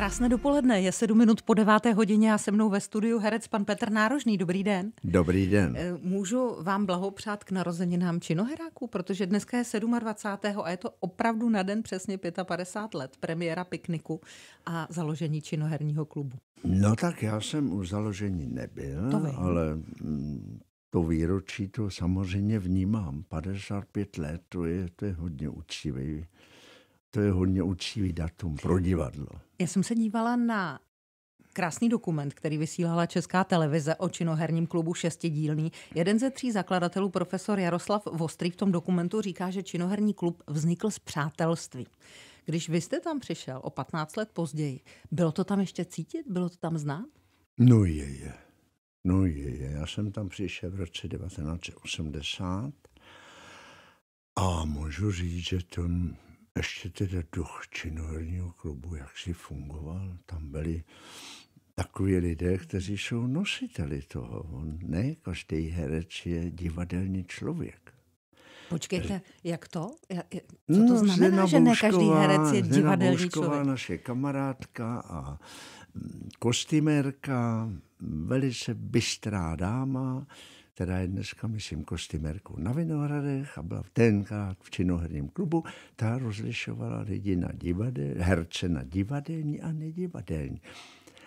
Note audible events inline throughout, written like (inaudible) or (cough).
Krásné dopoledne, je sedm minut po deváté hodině a se mnou ve studiu herec pan Petr Nárožný. Dobrý den. Dobrý den. Eh, můžu vám blahopřát k narozeninám činoheráků, protože dneska je 27. a je to opravdu na den přesně 55 let premiéra pikniku a založení činoherního klubu. No tak já jsem u založení nebyl, to ale mm, to výročí to samozřejmě vnímám. 55 let, to je, to je hodně učivý to je hodně učivý datum pro divadlo. Já jsem se dívala na krásný dokument, který vysílala Česká televize o činoherním klubu šestidílný. Jeden ze tří zakladatelů, profesor Jaroslav Vostrý, v tom dokumentu říká, že činoherní klub vznikl z přátelství. Když vy jste tam přišel o 15 let později, bylo to tam ještě cítit? Bylo to tam znát? No je, je. No je, je. Já jsem tam přišel v roce 1980 a můžu říct, že to ještě teda duch činoherního klubu, jak si fungoval, tam byli takoví lidé, kteří jsou nositeli toho. On ne každý herec je divadelní člověk. Počkejte, jak to? Co to no, znamená, že ne každý herec je divadelní člověk? člověk? naše kamarádka a mm, kostymérka, velice bystrá dáma, která je dneska, myslím, kostymerkou na Vinohradech a byla v tenkrát v činoherním klubu, ta rozlišovala lidi na divadel, herce na divadelní a nedivadelní.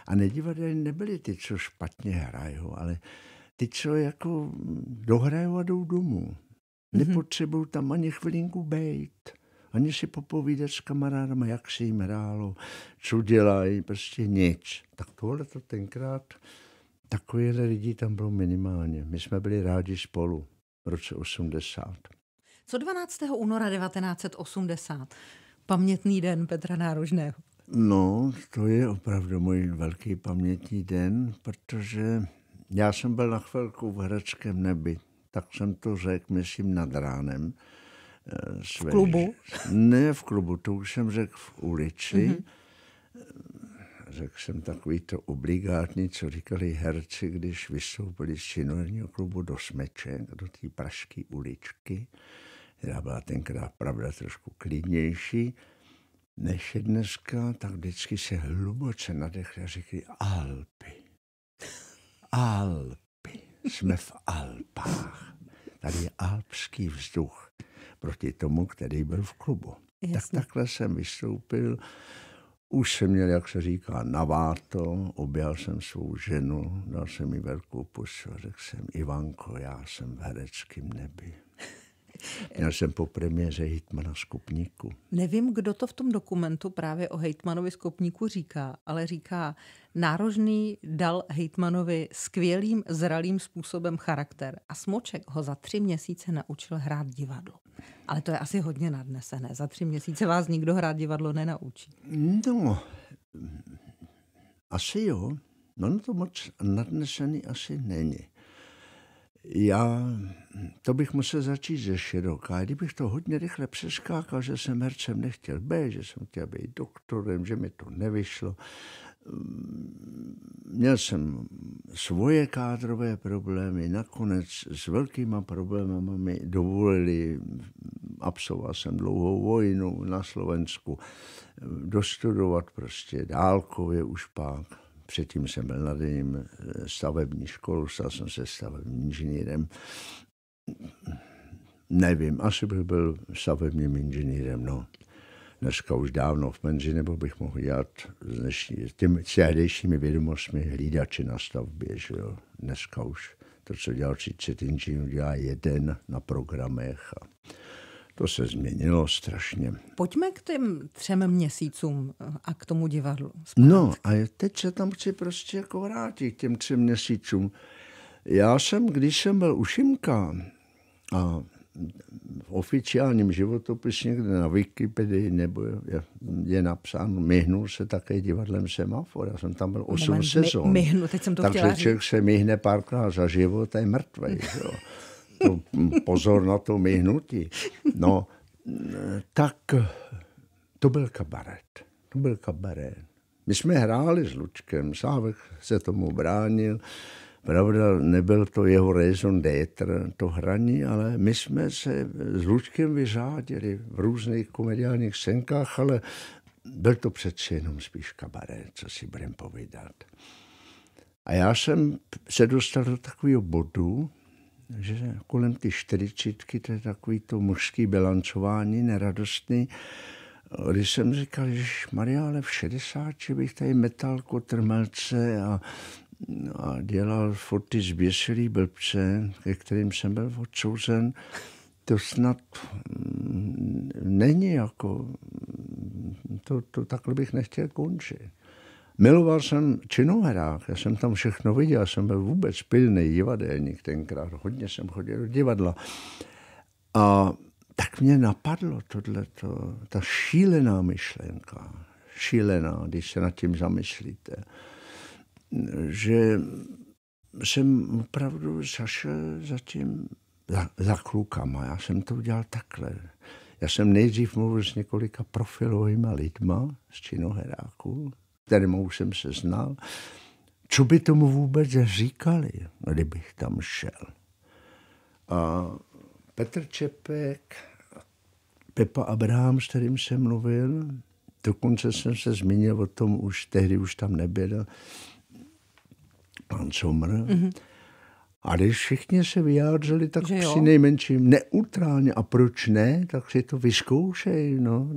A nedivadelní nebyly ty, co špatně hrajou, ale ty, co jako dohrajou a jdou domů. Mhm. Nepotřebují tam ani chvilinku bejt, ani si popovídat s kamarádama, jak se jim hrálo, co dělají, prostě nic. Tak tohle to tenkrát takovýhle lidí tam bylo minimálně. My jsme byli rádi spolu v roce 80. Co 12. února 1980? Pamětný den Petra Nárožného. No, to je opravdu můj velký pamětní den, protože já jsem byl na chvilku v hereckém nebi, tak jsem to řekl, myslím, nad ránem. Eh, své, v klubu? Ne v klubu, to už jsem řekl v ulici. Mm-hmm řekl jsem takový to obligátní, co říkali herci, když vystoupili z činoherního klubu do Smeče, do té pražské uličky, která byla tenkrát pravda trošku klidnější, než je dneska, tak vždycky se hluboce nadechli a řekli Alpy. Alpy. Jsme v Alpách. Tady je alpský vzduch proti tomu, který byl v klubu. Jasně. Tak takhle jsem vystoupil už jsem měl, jak se říká, naváto, objal jsem svou ženu, dal jsem jí velkou pusu a řekl jsem, Ivanko, já jsem v hereckém nebi. (laughs) Měl jsem po premiéře Hitmana Skupníku. Nevím, kdo to v tom dokumentu právě o Hejtmanovi Skupníku říká, ale říká, Nárožný dal Hejtmanovi skvělým, zralým způsobem charakter a Smoček ho za tři měsíce naučil hrát divadlo. Ale to je asi hodně nadnesené. Za tři měsíce vás nikdo hrát divadlo nenaučí. No, asi jo. No, no to moc nadnesený asi není. Já, to bych musel začít ze široká. Kdybych to hodně rychle přeskákal, že jsem hercem nechtěl být, že jsem chtěl být doktorem, že mi to nevyšlo, Ehm, měl jsem svoje kádrové problémy, nakonec s velkýma problémy mi dovolili, absolvoval jsem dlouhou vojnu na Slovensku, ehm, dostudovat prostě dálkově už pak. Předtím jsem byl na denním ehm, stavební školu, stal jsem se stavebním inženýrem. Nevím, asi bych byl stavebním inženýrem, no dneska už dávno v penzi, nebo bych mohl dělat s, dnešní, s těmi tehdejšími vědomostmi hlídače na stavbě. Že jo? Dneska už to, co dělal 30 inženýrů, dělá jeden na programech. A to se změnilo strašně. Pojďme k těm třem měsícům eh, a k tomu divadlu. No, Zpátky. No a teď se tam chci prostě jako vrátit k těm třem měsícům. Já jsem, když jsem byl u Šimka a v oficiálním životopisu někde na Wikipedii nebo je, je napsáno, myhnul se také divadlem Semafor. Já jsem tam byl 8 Moment, sezon. My, myhnu, teď jsem to Takže chtěla člověk říct. se myhne párkrát za život a je mrtvý. Jo. To, pozor na to myhnutí. No, tak to byl kabaret. To byl kabaret. My jsme hráli s Lučkem, Sávek se tomu bránil. Pravda, nebyl to jeho raison d'être, to hraní, ale my jsme se s Lučkem vyřádili v různých komediálních senkách, ale byl to přeci jenom spíš kabaret, co si budeme povídat. A já jsem se dostal do takového bodu, že kolem ty čtyřicítky, to je takový to mužský bilancování, neradostný, když jsem říkal, že Maria, ale v 60 bych tady metal kotrmelce a a dělal furt ty zběšilý blbče, ke kterým jsem byl odsouzen, to snad mm, není jako, mm, to, to takhle bych nechtěl končit. Miloval jsem činoherák, já jsem tam všechno viděl, jsem byl vůbec pilný divadelník tenkrát, hodně jsem chodil do divadla. A tak mě napadlo tohleto, ta šílená myšlenka, šílená, když se nad tím zamyslíte že jsem opravdu zašel za tím, za, za klukama. Já jsem to udělal takhle. Já jsem nejdřív mluvil s několika profilovými lidma z činoheráků, kterým jsem se znal. Co by tomu vůbec říkali, kdybych tam šel? A Petr Čepek, Pepa Abraham, s kterým jsem mluvil, dokonce jsem se zmínil o tom, už tehdy už tam nebyl, pan Somr. Mm-hmm. Ale všichni se vyjádřili tak že při nejmenším neutrálně. A proč ne? Tak si to vyzkoušej. No.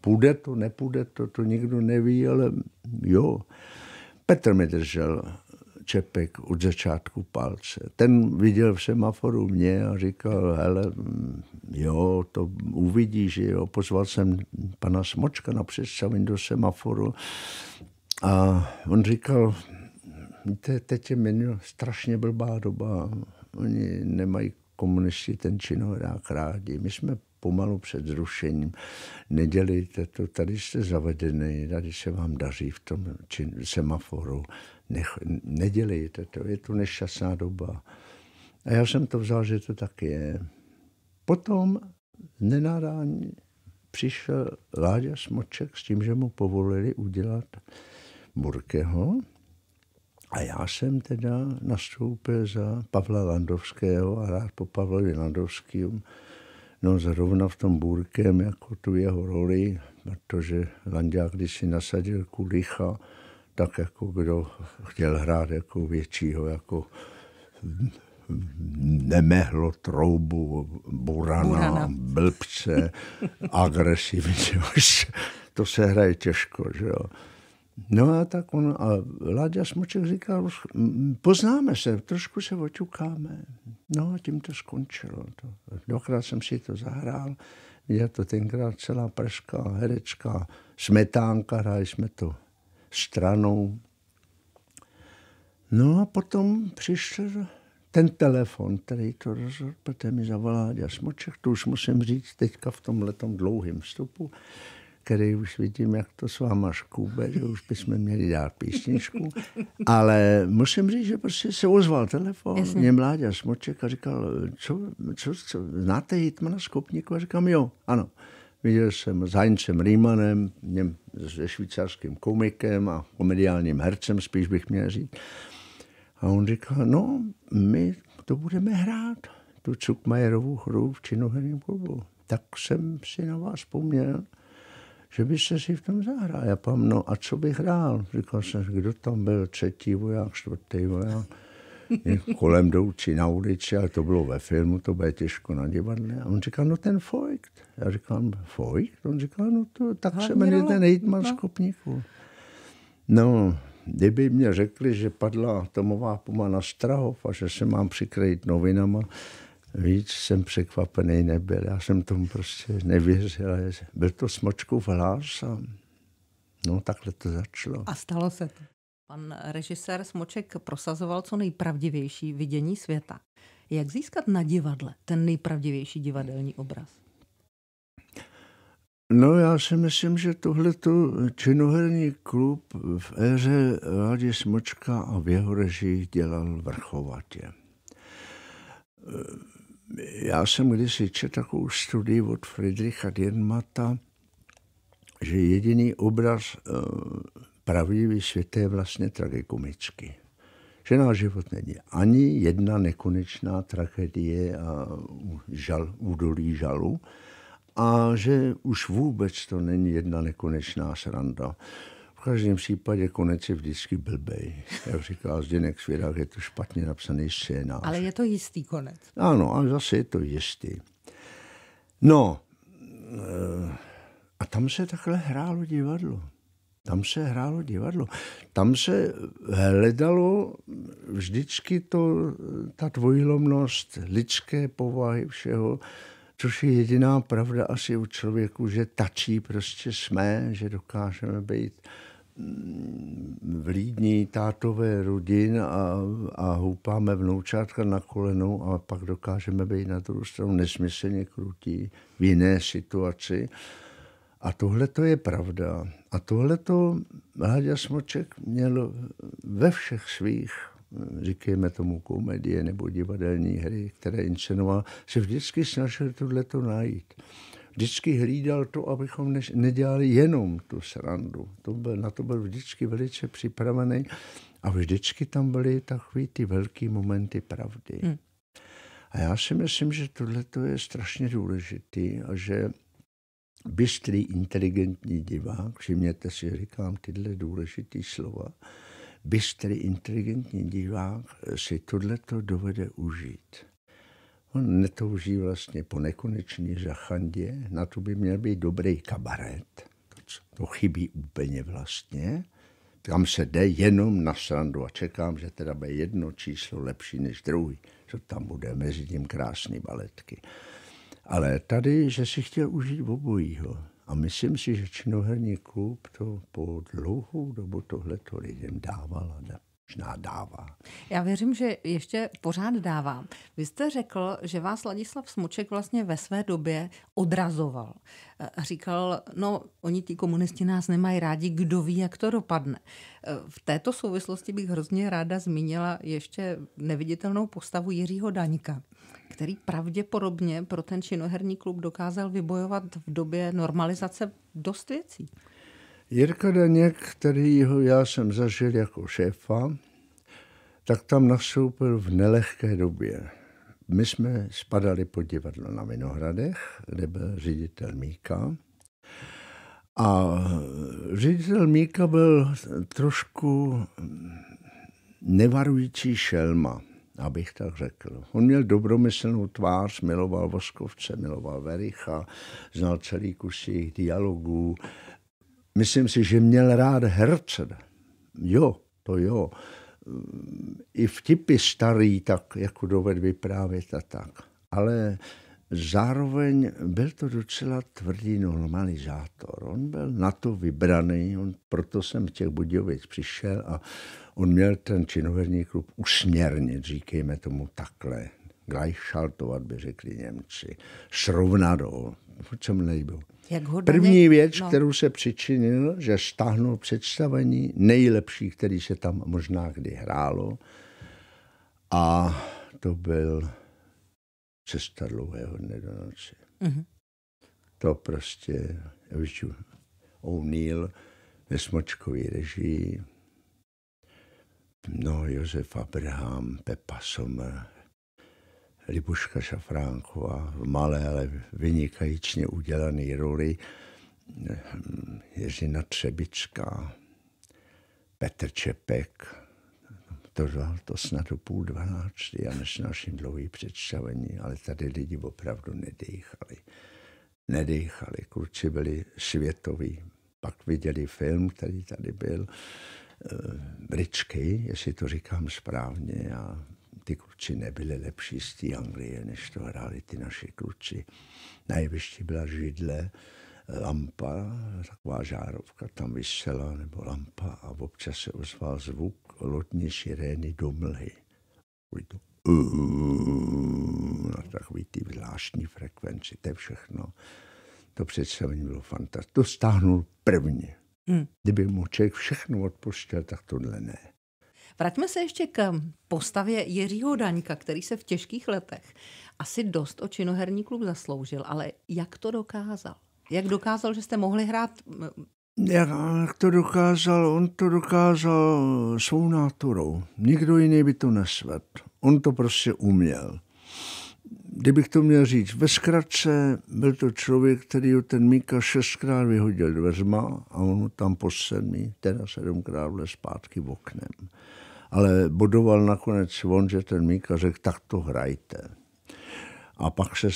Půjde to, nepůjde to, to nikdo neví, ale jo. Petr mi držel čepek od začátku palce. Ten viděl v semaforu mě a říkal, hele, jo, to uvidíš, jo. Pozval jsem pana Smočka na představení do semaforu a on říkal, Víte, teď je minul strašně blbá doba. Oni nemají komunisti ten činohrák rádi. My jsme pomalu před zrušením. Nedělejte to, tady jste zavedený, tady se vám daří v tom čin, semaforu. Nech, nedělejte to, je to nešťastná doba. A já jsem to vzal, že to tak je. Potom nenadání přišel Láďa Smoček s tím, že mu povolili udělat Burkeho, a já jsem teda nastoupil za Pavla Landovského a rád po Pavlovi Landovském, no zrovna v tom Burkem jako tu jeho roli, protože Landák, když si nasadil Kulicha, tak jako kdo chtěl hrát jako většího, jako nemehlo troubu, burana, burana. blbce, (laughs) agresivního. (laughs) to se hraje těžko, že jo. No a tak on, a Láďa Smoček říkal, poznáme se, trošku se oťukáme. No a tím to skončilo. To. dokrát jsem si to zahrál, viděl to tenkrát celá prška, herečka, smetánka, hráli jsme to stranou. No a potom přišel ten telefon, který to rozhodl, protože mi zavolá Láďa Smoček, to už musím říct teďka v tom letom dlouhém vstupu, který už vidím, jak to s váma škůbe, že už bychom měli dát písničku. Ale musím říct, že prostě se ozval telefon, Jasně. mě Mláďa Smoček a říkal, co, co, co, znáte Hitmana Skopníku? A říkám, jo, ano. Viděl jsem s Heincem Riemannem, něm, se švýcarským komikem a komediálním hercem, spíš bych měl říct. A on říkal, no, my to budeme hrát, tu Cukmajerovou hru v činoherním klubu. Tak jsem si na vás vzpomněl že byste si v tom zahrál. Já pám, no a co bych hrál? Říkal jsem, kdo tam byl, třetí voják, čtvrtý voják. kolem jdoucí na ulici, ale to bylo ve filmu, to bude těžko na divadle. A on říkal, no ten Fojkt. Já říkám, Fojkt? On říkal, no to, tak se jmenuje ten hejtman z Kopníku. No, kdyby mě řekli, že padla atomová puma na Strahov a že se mám přikrýt novinama, víc jsem překvapený nebyl. Já jsem tomu prostě nevěřil. Byl to smočkův hlas a no takhle to začalo. A stalo se to. Pan režisér Smoček prosazoval co nejpravdivější vidění světa. Jak získat na divadle ten nejpravdivější divadelní obraz? No já si myslím, že tohle činoherní klub v éře Rádě Smočka a v jeho režii dělal vrchovatě já jsem kdysi četl takovou studii od Friedricha Diermata, že jediný obraz eh, pravdivý svět je vlastně tragikomický. Že náš život není ani jedna nekonečná tragédie a žal, údolí žalu, a že už vůbec to není jedna nekonečná sranda. V každém případě konec je vždycky blbej. Jak říká Zdeněk Svěrák, je to špatně napsaný scénář. Ale je to jistý konec. Ano, a zase je to jistý. No, eh, a tam se takhle hrálo divadlo. Tam se hrálo divadlo. Tam se hledalo vždycky to, ta dvojlomnost lidské povahy všeho, což je jediná pravda asi u člověku, že tačí prostě jsme, že dokážeme být Vlídní tátové rodin a, a houpáme vnoučátka na kolenou a pak dokážeme být na druhou stranu nesmyslně krutí v jiné situaci. A tohle to je pravda. A tohle to Hladě Smoček měl ve všech svých, říkejme tomu komedie nebo divadelní hry, které inscenoval, se vždycky snažil tohle to najít vždycky hlídal to, abychom nedělali jenom tu srandu. To byl, na to byl vždycky velice připravený a vždycky tam byly takový ty velké momenty pravdy. Hmm. A já si myslím, že tohle je strašně důležitý a že bystrý, inteligentní divák, všimněte si, říkám tyhle důležité slova, bystrý, inteligentní divák si tohleto dovede užít. On netouží vlastně po nekonečný žachandě, na to by měl být dobrý kabaret. To chybí úplně vlastně. Tam se jde jenom na srandu a čekám, že teda bude jedno číslo lepší než druhý. Co tam bude mezi tím krásný baletky. Ale tady, že si chtěl užít obojího. A myslím si, že činoherní klub to po dlouhou dobu tohleto lidem dávala. Ne? možná dává. Já věřím, že ještě pořád dává. Vy jste řekl, že vás Ladislav Smuček vlastně ve své době odrazoval. Eh, říkal, no oni ti komunisti nás nemají rádi, kdo ví, jak to dopadne. Eh, v této souvislosti bych hrozně ráda zmínila ještě neviditelnou postavu Jiřího Daňka, který pravděpodobně pro ten činoherní klub dokázal vybojovat v době normalizace dost věcí. Jirka Daněk, kterýho já jsem zažil jako šéfa, tak tam nastoupil v nelehké době. My jsme spadali pod divadlo na Vinohradech, kde byl ředitel Míka. A ředitel Míka byl trošku nevarující šelma, abych tak řekl. On měl dobromyslnou tvář, miloval Voskovce, miloval Vericha, znal celý kus jejich dialogů, Myslím si, že měl rád herce. Jo, to jo. I vtipy starý tak jako doved vyprávět a tak. Ale zároveň byl to docela tvrdý normalizátor. On byl na to vybraný, on, proto jsem těch Budějovic přišel a on měl ten činoherní klub usměrnit, říkejme tomu takhle. Gleichschaltovat by řekli Němci. Srovnadol. Furt se mi jak hodně... První věc, no. kterou se přičinil, že stáhnul představení nejlepší, který se tam možná kdy hrálo. A to byl cesta dlouhého dne do noci. Mm-hmm. To prostě Eugene O'Neill ve smočkový režii, no Josef Abraham, Pepa Sommer, Libuška Šafránková v malé, ale vynikajíčně udělané roli eh, Jeřina Třebička, Petr Čepek, to to snad do půl dvanácti a naším dlouhý představení, ale tady lidi opravdu nedýchali. Nedýchali, kluci byli světoví. Pak viděli film, který tady byl, eh, Bričky, jestli to říkám správně, a ty kluci nebyly lepší z té Anglie, než to hráli ty naše kluci. Na jevišti byla židle, eh, lampa, taková žárovka tam vysela, nebo lampa a občas se ozval zvuk lodní sirény do mlhy. To, na takový ty zvláštní frekvenci, to je všechno. To představení bylo fantastické. To stáhnul prvně. Hmm. Kdyby mu člověk všechno odpustil, tak tohle ne. Vraťme se ještě k postavě Jiřího Daňka, který se v těžkých letech asi dost o činoherní klub zasloužil, ale jak to dokázal? Jak dokázal, že jste mohli hrát jak to dokázal? On to dokázal svou náturou. Nikdo jiný by to nesvedl. On to prostě uměl. Kdybych to měl říct ve zkratce, byl to člověk, který ho ten Mika šestkrát vyhodil dveřma a on tam po sedmi, teda sedmkrát vle zpátky v oknem ale bodoval nakonec on, že ten Míka řekl, tak to hrajte. A pak se,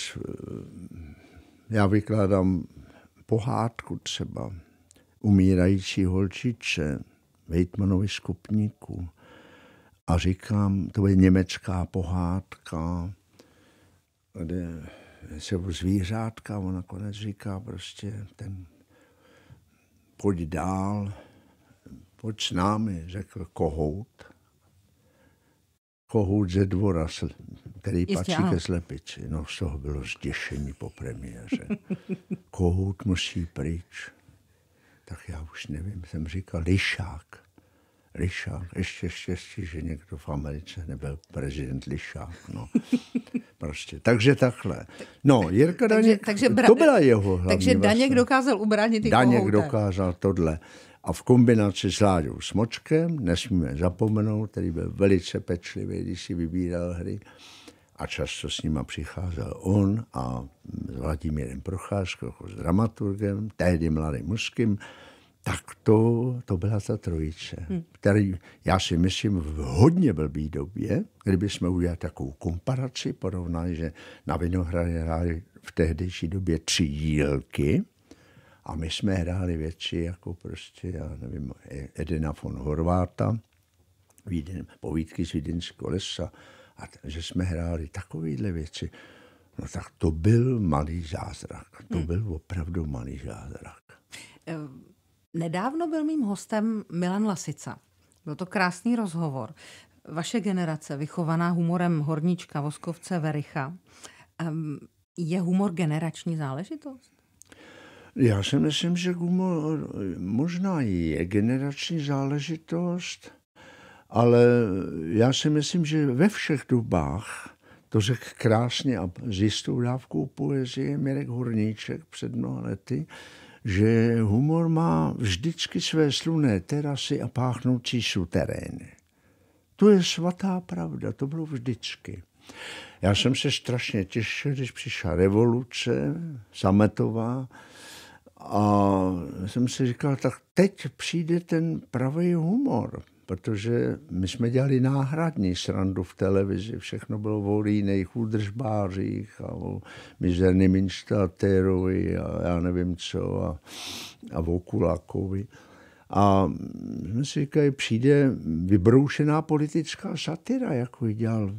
já vykládám pohádku třeba, umírající holčiče, Vejtmanovi skupníku A říkám, to je německá pohádka, kde se zvířátka, on nakonec říká prostě ten pojď dál, pojď s námi, řekl kohout kohout ze dvora, který Jistě, patří ano. ke slepici. No z toho bylo zděšení po premiéře. kohout musí pryč. Tak já už nevím, jsem říkal lišák. Lišák, ještě štěstí, že někdo v Americe nebyl prezident Lišák, no. Prostě, takže takhle. No, Jirka Daněk, takže, takže bra... to byla jeho hlavní Takže Daněk vlastně. dokázal ubránit i Daněk kohouta. dokázal tohle a v kombinaci s Láďou Smočkem, nesmíme zapomenout, který byl velice pečlivý, když si vybíral hry a často s nima přicházel on a s Vladimírem Procházkou, jako s dramaturgem, tehdy mladým mužským, tak to, to byla ta trojice, hmm. který já si myslím v hodně blbý době, kdyby jsme udělali takovou komparaci, porovnali, že na Vinohradě hráli v tehdejší době tři dílky, a my jsme hráli věci jako prostě, já nevím, e- Edina von Horváta, Víden, povídky z Vídeňského lesa, a t- že jsme hráli takovéhle věci. No tak to byl malý zázrak. To hmm. byl opravdu malý zázrak. Ehm, nedávno byl mým hostem Milan Lasica. Byl to krásný rozhovor. Vaše generace, vychovaná humorem Horníčka, Voskovce, Vericha, ehm, je humor generační záležitost? Já si myslím, že humor možná je generační záležitost, ale já si myslím, že ve všech dobách, to řekl krásně a s jistou dávkou poezie Mirek Horníček před mnoha lety, že humor má vždycky své sluné terasy a páchnoucí suterény. To je svatá pravda, to bylo vždycky. Já jsem se strašně těšil, když přišla revoluce sametová, a jsem si říkal, tak teď přijde ten pravý humor, protože my jsme dělali náhradní srandu v televizi, všechno bylo o líných údržbářích a o mizerným a já nevím co a, a o Kulákovi. A jsme si říkali, přijde vybroušená politická satira, jako ji dělal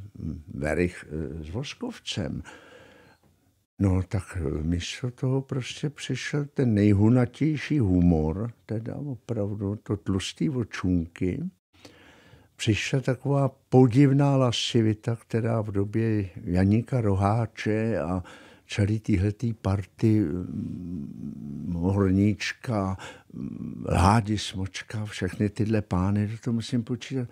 Verich eh, s Voskovcem. No tak eh, místo toho prostě přišel ten nejhunatější humor, teda opravdu to tlustý očunky. Přišla taková podivná lasivita, která v době Janíka Roháče a celý tyhletý party mm, Horníčka, mm, Hádi Smočka, všechny tyhle pány, to musím počítat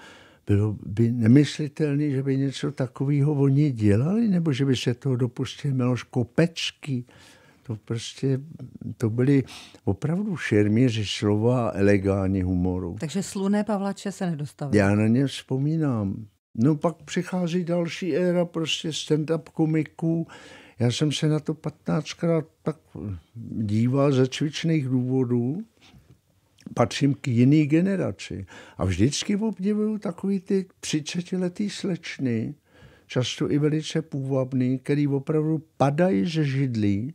bylo by nemyslitelné, že by něco takového oni dělali, nebo že by se toho dopustil Miloš Kopečky. To prostě, to byly opravdu šermíři slova a elegální humoru. Takže sluné Pavlače se nedostavili. Já na ně vzpomínám. No pak přichází další éra prostě stand-up komiků. Já jsem se na to patnáctkrát tak díval ze cvičných důvodů, patřím k jiný generaci. A vždycky obdivuju takový ty 30-letý slečny, často i velice půvabný, který opravdu padají ze židlí,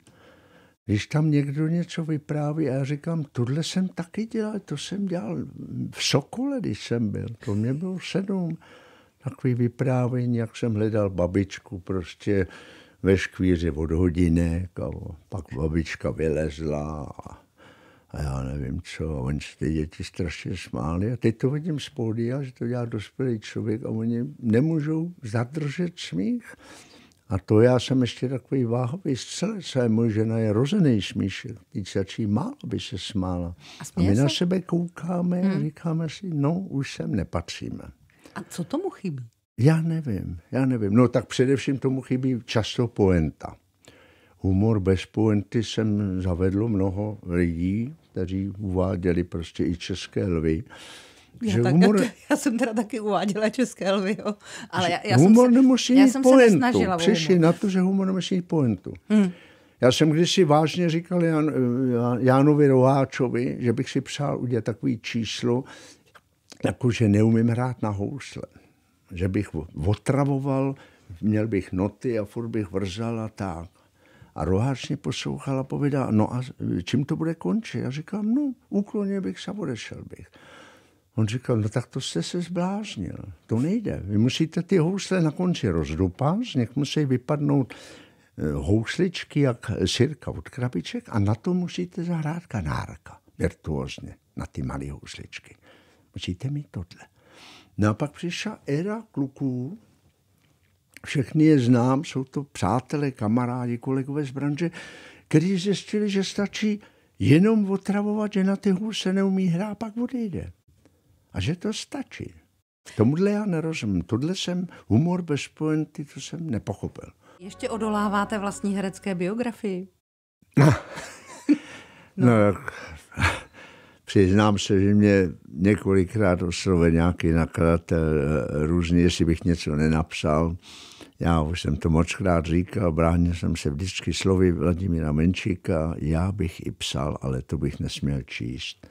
když tam někdo něco vypráví a já říkám, tohle jsem taky dělal, to jsem dělal v Sokole, když jsem byl, to mě bylo sedm, takový vyprávění, jak jsem hledal babičku prostě ve škvíři od hodinek a pak babička vylezla a a já nevím co. A oni se ty děti strašně smáli a teď to vidím z pódia, že to dělá dospělý člověk a oni nemůžou zadržet smích. A to já jsem ještě takový váhový. střelec a moje žena je rozený smíšek. Teď začí málo by se smála. A, a my se... na sebe koukáme hmm. a říkáme si, no už sem nepatříme. A co tomu chybí? Já nevím, já nevím. No tak především tomu chybí často poenta humor bez puenty jsem zavedlo mnoho lidí, kteří uváděli prostě i české lvy. Já, že tak, humor... (laughs) já jsem teda taky uváděla české lvy, jo. ale já, já humor jsem se, nemusí já mít jsem pointu. Přišli na to, že humor nemusí mít poentu. Hmm. Já jsem kdysi vážně říkal Jan, Jánovi Roháčovi, že bych si přál udělat takový číslo, jako že neumím hrát na housle. Že bych otravoval, měl bych noty a furt bych vrzal a tak. A mě poslouchal a povídá, no a čím to bude končit? Já říkám, no, úklonně bych se odešel bych. On říkal, no tak to jste se zbláznil, to nejde. Vy musíte ty housle na konci z nech musí vypadnout eh, housličky jak sirka od krabiček a na to musíte zahrát kanárka virtuózně, na ty malé housličky. Musíte mít tohle. No a pak přišla éra kluků, všechny je znám, jsou to přátelé, kamarádi, kolegové z branže, kteří zjistili, že stačí jenom otravovat, že na ty hůl se neumí hrát, pak odejde. A že to stačí. Tomuhle já nerozumím. Tohle jsem humor bez pointy, to jsem nepochopil. Ještě odoláváte vlastní herecké biografii? No, (laughs) no. no přiznám se, že mě několikrát oslovil nějaký nakladatel eh, různý, jestli bych něco nenapsal. Já už jsem to mockrát říkal, bránil jsem se vždycky slovy Vladimíra Menšíka, já bych i psal, ale to bych nesměl číst.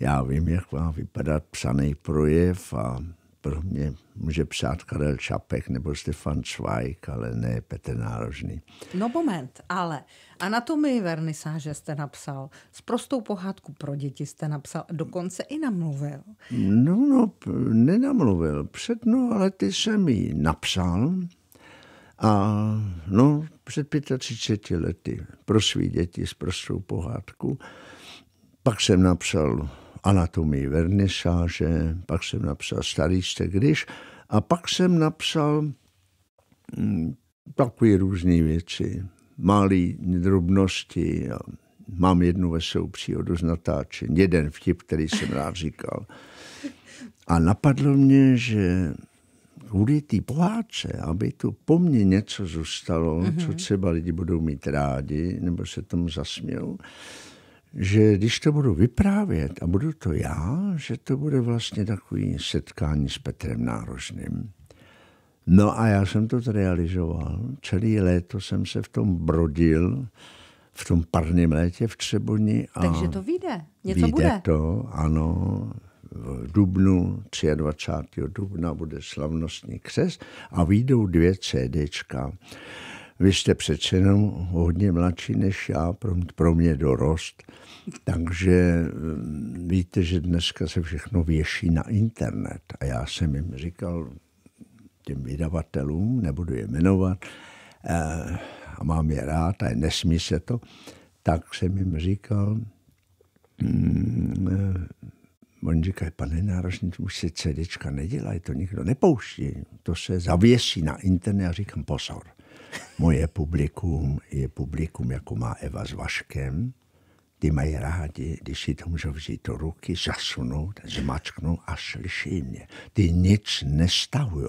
Já vím, jak má vypadat psaný projev a pro mě může psát Karel Čapek nebo Stefan Cvajk, ale ne Petr Nárožný. No moment, ale anatomii vernisáže jste napsal, s prostou pohádku pro děti jste napsal, dokonce i namluvil. No, no, nenamluvil, před, no, ale ty jsem ji napsal, a no, před 35 lety pro svý děti z prostou pohádku. Pak jsem napsal anatomii vernisáže, pak jsem napsal Starý jste když a pak jsem napsal mm, takové různé věci, malé drobnosti. A mám jednu veselou příhodu z natáčení, jeden vtip, který jsem rád říkal. A napadlo mě, že té pohádce, aby tu po mně něco zůstalo, mm-hmm. co mhm. třeba lidi budou mít rádi, nebo se tomu zasmějou, že když to budu vyprávět a budu to já, že to bude vlastně takový setkání s Petrem Nárožným. No a já jsem to realizoval. Celý léto jsem se v tom brodil, v tom parním létě v Třeboni. A Takže to vyjde, něco vyjde bude. to, ano v dubnu, 23. dubna bude slavnostní křes a vyjdou dvě CDčka. Vy jste přece jenom hodně mladší než já, pro mě dorost, takže eh, víte, že dneska se všechno věší na internet. A já jsem jim říkal, těm vydavatelům, nebudu je jmenovat, eh, a mám je rád a nesmí se to, tak jsem jim říkal, mm, eh, Oni říkají, pane náročník, už se CDčka nedělají, to nikdo nepouští. To se zavěsí na internet a říkám, pozor, moje publikum je publikum, jako má Eva s Vaškem, ty mají rádi, když si to můžou vzít do ruky, zasunout, zmačknout a slyší mě. Ty nic nestahují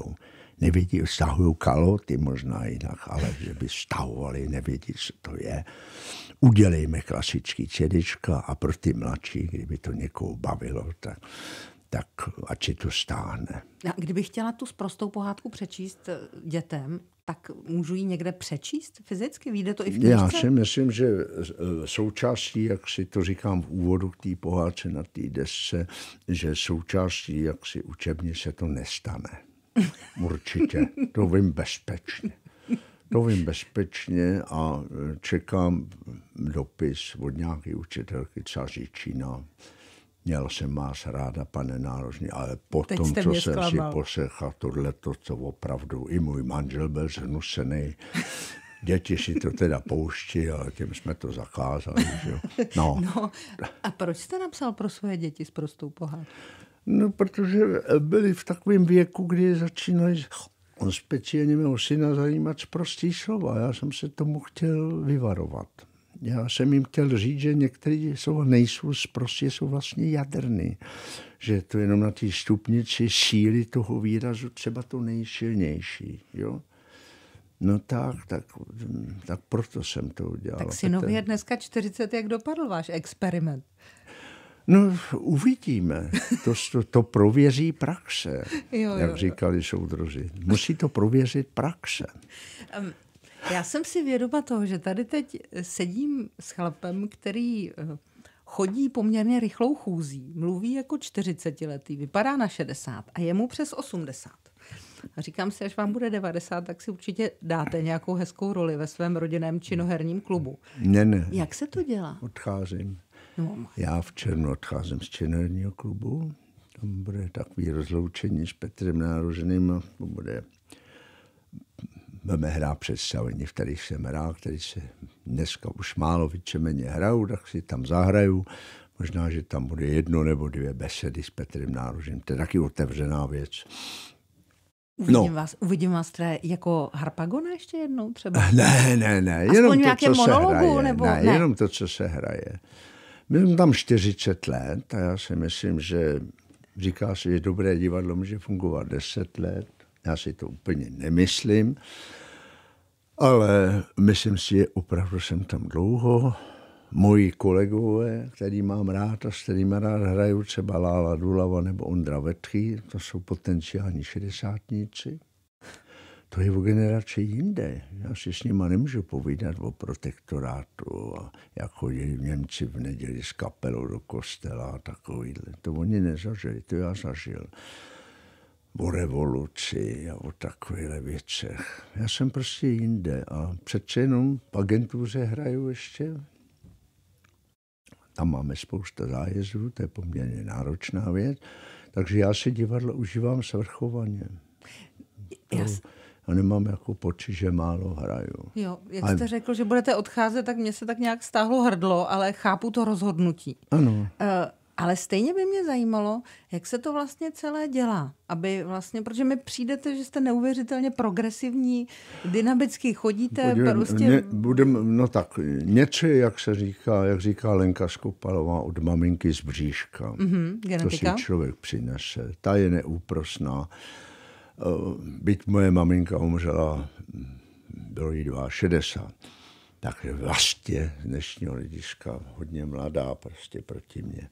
nevidí, stahují kaloty možná jinak, ale že by stahovali, nevidí, co to je. Udělejme klasický čedička a pro ty mladší, kdyby to někoho bavilo, tak tak ať si to stáhne. A kdyby chtěla tu prostou pohádku přečíst eh, dětem, tak můžu ji někde přečíst fyzicky? Víde to i v knižce? Já si myslím, že eh, součástí, jak si to říkám v úvodu k té pohádce na té desce, že součástí, jak si učebně se to nestane. Určitě, to vím bezpečně. To vím bezpečně a e, čekám dopis od nějaké učitelky Cařičína. Měl jsem vás ráda, pane Nárožní, ale potom, co jsem si poslechl tohle, to, co opravdu i můj manžel byl zhnusený, Děti si to teda pouští, ale tím jsme to zakázali. Že? No. (laughs) no. A proč jste napsal pro svoje děti s prostou pohádku? No, protože byli v takovém věku, kdy začínali On speciálně mého syna zajímat prostý slova. Já jsem se tomu chtěl vyvarovat. Já jsem jim chtěl říct, že některé slova nejsou prostě jsou vlastně jaderný. Že to jenom na té stupnici síly toho výrazu třeba to nejsilnější. Jo? No tak, tak, tak proto jsem to udělal. Tak synovi je dneska 40, jak dopadl váš experiment? No, uvidíme. To, to, to prověří praxe, (laughs) jo, jo, jak říkali soudruzi. Musí to prověřit praxe. Um. Já jsem si vědoma toho, že tady teď sedím s chlapem, který eh, chodí poměrně rychlou chůzí, mluví jako 40-letý, vypadá na 60 a je mu přes 80. A říkám si, až vám bude 90, tak si určitě dáte nějakou hezkou roli ve svém rodinném činoherním klubu. Ne, ne. Jak se to dělá? Odcházím. No. Já v černu odcházím z černého klubu. Tam bude takový rozloučení s Petrem Nároženým. Bude budeme hrát představení, v kterých jsem hrál, který se dneska už málo víceméně hrajou, tak si tam zahraju. Možná, že tam bude jedno nebo dvě besedy s Petrem Nárožím. To je taky otevřená věc. Uvidím, no. vás, uvidím vás teda jako harpagona ještě jednou třeba? (laughs) Ne, ne, ne. Aspoň jenom to, co se hraje. Nebo... Ne, ne, jenom to, co se hraje. Byl tam 40 let a já si myslím, že říká se, že dobré divadlo může fungovat 10 let. Já si to úplně nemyslím, ale myslím si, že opravdu jsem tam dlouho. Moji kolegové, který mám rád a s kterými rád hraju, třeba Lála Dulava nebo Ondra Vetchý, to jsou potenciální šedesátníci to je o generaci jinde. Já si s nima nemůžu povídat o protektorátu a jak chodili v Němci v neděli s kapelou do kostela a takovýhle. To oni nezažili, to já zažil. O revoluci a o takovýhle věcech. Já jsem prostě jinde a přece jenom v agentuře hraju ještě. Tam máme spousta zájezdů, to je poměrně náročná věc. Takže já si divadlo užívám svrchovaně. Já, a nemám jako pocit, že málo hraju. Jo, jak jste a... řekl, že budete odcházet, tak mě se tak nějak stáhlo hrdlo, ale chápu to rozhodnutí. Ano. Uh, ale stejně by mě zajímalo, jak se to vlastně celé dělá, aby vlastně, protože mi přijdete, že jste neuvěřitelně progresivní, dynamicky chodíte, budem, prostě... Ně, budem, no tak, něco, jak se říká, jak říká Lenka Skopalová, od maminky z bříška. Mm-hmm, genetika. To si člověk přinese. Ta je neúprosná. Uh, Eh, byť moje maminka umřela, hm, bylo jí 62, je vlastně z dnešního hlediska hodně mladá prostě proti mě.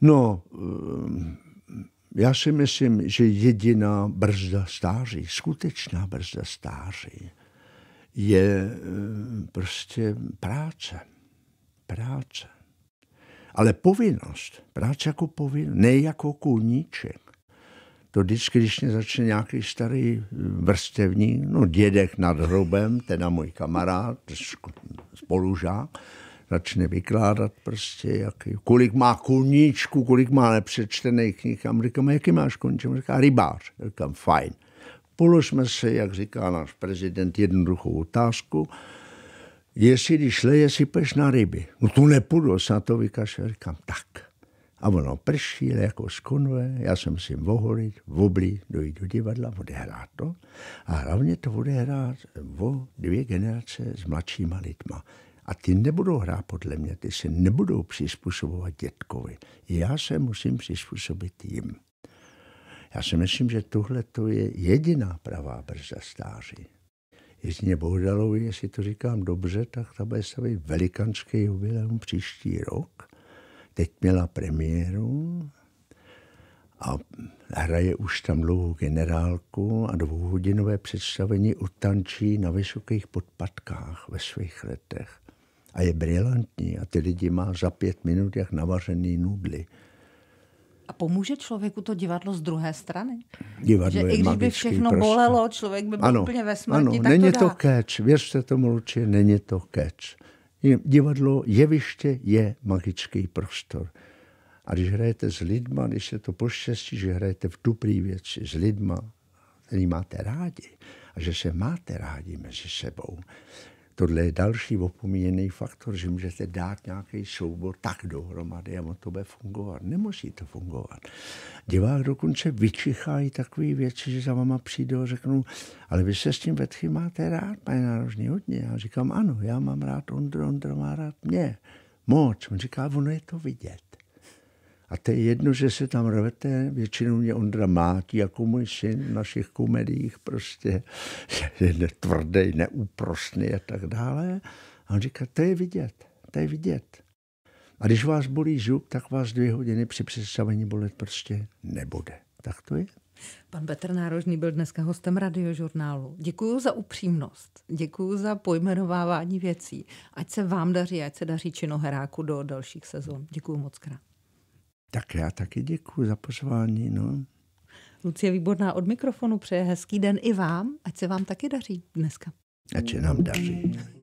No, eh, já si myslím, že jediná brzda stáří, skutečná brzda stáří, je eh, prostě práce. Práce. Ale povinnost, práce jako povinnost, ne jako kůníček to vždycky, když mě začne nějaký starý eh, vrstevník, no dědek nad hrobem, teda můj kamarád, spolužák, začne vykládat prostě, jaký, kolik má koníčku, kolik má nepřečtených knih. A říkám, jaký máš koníček? Říká, rybář. Říkám, fajn. Položme se, jak říká náš prezident, jednoduchou otázku. Jestli když leje, si peš na ryby. No to nepůjdu, se na to vykašel. Říkám, tak a ono prší, jako z konve, já se musím voholit, vobli dojít do divadla, odehrát to. A hlavně to odehrát o dvě generace s mladšíma lidma. A ty nebudou hrát podle mě, ty se nebudou přizpůsobovat dětkovi. Já se musím přizpůsobit jim. Já si myslím, že tohle to je jediná pravá brzda stáří. Jedině Bohdalovi, jestli to říkám dobře, tak tam bude stavit velikánský jubileum příští rok teď měla premiéru a hraje už tam dlouhou generálku a dvouhodinové představení utančí na vysokých podpatkách ve svých letech. A je brilantní a ty lidi má za pět minut jak navařený nudly. A pomůže člověku to divadlo z druhé strany? Divadlo že je i když by všechno prostě. bolelo, člověk by byl ano, úplně ve smrti, ano, tak není to, dá. to catch, věřte tomu, Luči, není to catch Divadlo, jeviště je magický prostor. A když hrajete s lidma, když je to poštěstí, že hrajete v dobrý věci s lidma, který máte rádi a že se máte rádi mezi sebou, Tohle je další opomíjený faktor, že můžete dát nějaký soubor tak dohromady a on to bude fungovat. Nemusí to fungovat. Divák dokonce vyčichají takové věci, že za vama přijde a řeknou, ale vy se s tím vetchy máte rád, pane nárožní, hodně. Já říkám, ano, já mám rád Ondro, Ondro má rád mě. Moc. On říká, ono je to vidět. A to je jedno, že se tam rvete, většinou mě Ondra mátí, jako můj syn v našich komediích, prostě (laughs) je tvrdý, neúprostný a tak dále. A on říká, to je vidět, to je vidět. A když vás bolí zub, tak vás dvě hodiny při představení bolet prostě nebude. Tak to je. Pan Petr Nárožný byl dneska hostem radiožurnálu. Děkuji za upřímnost, děkuji za pojmenovávání věcí. Ať se vám daří, ať se daří činoheráku do dalších sezon. Děkuji moc krát. Tak já taky děkuji za pozvání. No. Lucie Výborná od mikrofonu přeje hezký den i vám, ať se vám taky daří dneska. Ať se nám daří.